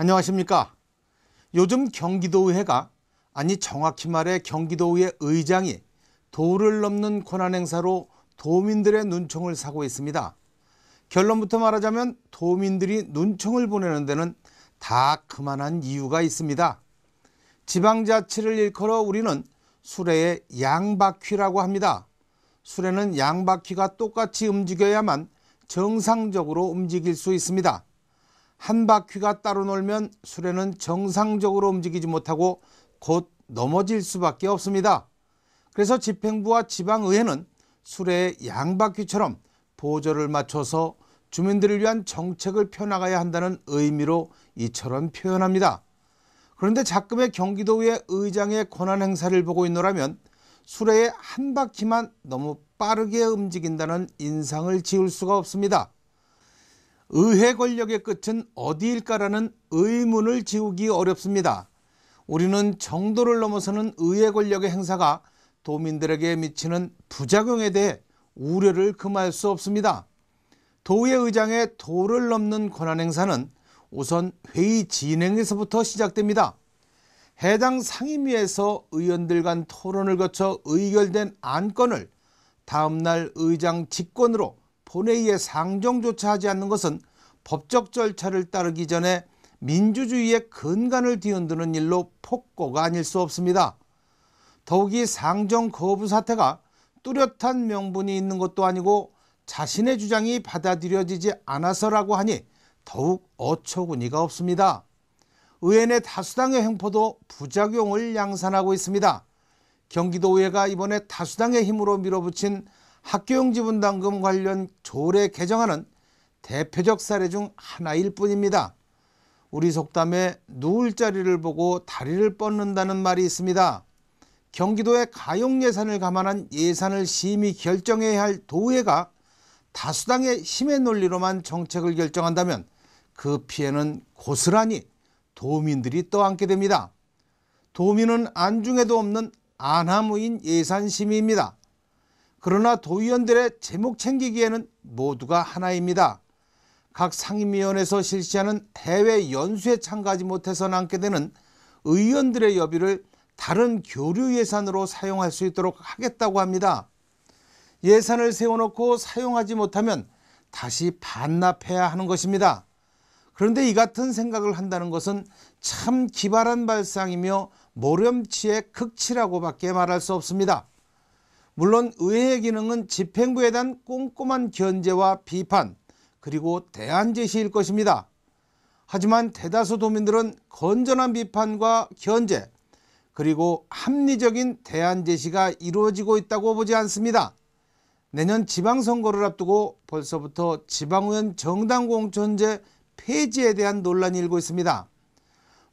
안녕하십니까. 요즘 경기도의회가 아니 정확히 말해 경기도의회 의장이 도를 넘는 권한 행사로 도민들의 눈총을 사고 있습니다. 결론부터 말하자면 도민들이 눈총을 보내는 데는 다 그만한 이유가 있습니다. 지방자치를 일컬어 우리는 수레의 양바퀴라고 합니다. 수레는 양바퀴가 똑같이 움직여야만 정상적으로 움직일 수 있습니다. 한 바퀴가 따로 놀면 수레는 정상적으로 움직이지 못하고 곧 넘어질 수밖에 없습니다. 그래서 집행부와 지방의회는 수레의 양바퀴처럼 보조를 맞춰서 주민들을 위한 정책을 펴나가야 한다는 의미로 이처럼 표현합니다. 그런데 자금의 경기도의 의장의 권한 행사를 보고 있노라면 수레의 한 바퀴만 너무 빠르게 움직인다는 인상을 지울 수가 없습니다. 의회 권력의 끝은 어디일까라는 의문을 지우기 어렵습니다. 우리는 정도를 넘어서는 의회 권력의 행사가 도민들에게 미치는 부작용에 대해 우려를 금할 수 없습니다. 도의 의장의 도를 넘는 권한 행사는 우선 회의 진행에서부터 시작됩니다. 해당 상임위에서 의원들 간 토론을 거쳐 의결된 안건을 다음날 의장 직권으로 본회의에 상정조차 하지 않는 것은 법적 절차를 따르기 전에 민주주의의 근간을 뒤흔드는 일로 폭거가 아닐 수 없습니다. 더욱이 상정 거부 사태가 뚜렷한 명분이 있는 것도 아니고 자신의 주장이 받아들여지지 않아서라고 하니 더욱 어처구니가 없습니다. 의회 내 다수당의 횡포도 부작용을 양산하고 있습니다. 경기도의회가 이번에 다수당의 힘으로 밀어붙인 학교용 지분담금 관련 조례 개정안은 대표적 사례 중 하나일 뿐입니다. 우리 속담에 누울 자리를 보고 다리를 뻗는다는 말이 있습니다. 경기도의 가용 예산을 감안한 예산을 심의 결정해야 할 도의회가 다수당의 힘의 논리로만 정책을 결정한다면 그 피해는 고스란히 도민들이 떠안게 됩니다. 도민은 안중에도 없는 안하무인 예산심의입니다. 그러나 도의원들의 제목 챙기기에는 모두가 하나입니다. 각 상임위원회에서 실시하는 해외 연수에 참가하지 못해서 남게 되는 의원들의 여비를 다른 교류 예산으로 사용할 수 있도록 하겠다고 합니다. 예산을 세워놓고 사용하지 못하면 다시 반납해야 하는 것입니다. 그런데 이 같은 생각을 한다는 것은 참 기발한 발상이며 모렴치의 극치라고밖에 말할 수 없습니다. 물론 의회의 기능은 집행부에 대한 꼼꼼한 견제와 비판 그리고 대안 제시일 것입니다. 하지만 대다수 도민들은 건전한 비판과 견제 그리고 합리적인 대안 제시가 이루어지고 있다고 보지 않습니다. 내년 지방선거를 앞두고 벌써부터 지방의원 정당공천제 폐지에 대한 논란이 일고 있습니다.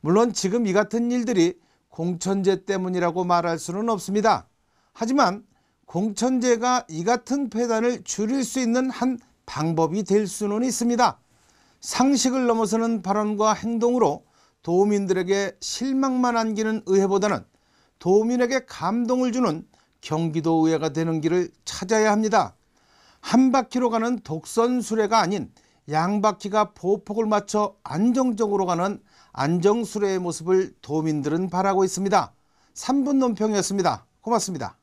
물론 지금 이 같은 일들이 공천제 때문이라고 말할 수는 없습니다. 하지만 공천제가 이 같은 폐단을 줄일 수 있는 한 방법이 될 수는 있습니다. 상식을 넘어서는 발언과 행동으로 도민들에게 실망만 안기는 의회보다는 도민에게 감동을 주는 경기도의회가 되는 길을 찾아야 합니다. 한 바퀴로 가는 독선 수레가 아닌 양바퀴가 보폭을 맞춰 안정적으로 가는 안정수레의 모습을 도민들은 바라고 있습니다. 3분 논평이었습니다. 고맙습니다.